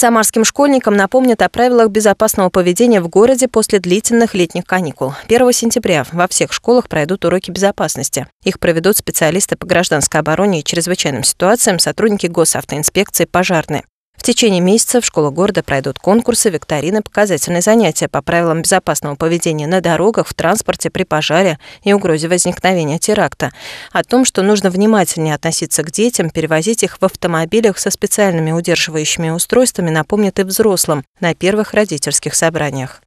Самарским школьникам напомнят о правилах безопасного поведения в городе после длительных летних каникул. 1 сентября во всех школах пройдут уроки безопасности. Их проведут специалисты по гражданской обороне и чрезвычайным ситуациям, сотрудники госавтоинспекции, пожарные. В течение месяца в школах города пройдут конкурсы, викторины, показательные занятия по правилам безопасного поведения на дорогах, в транспорте, при пожаре и угрозе возникновения теракта. О том, что нужно внимательнее относиться к детям, перевозить их в автомобилях со специальными удерживающими устройствами, напомнят и взрослым на первых родительских собраниях.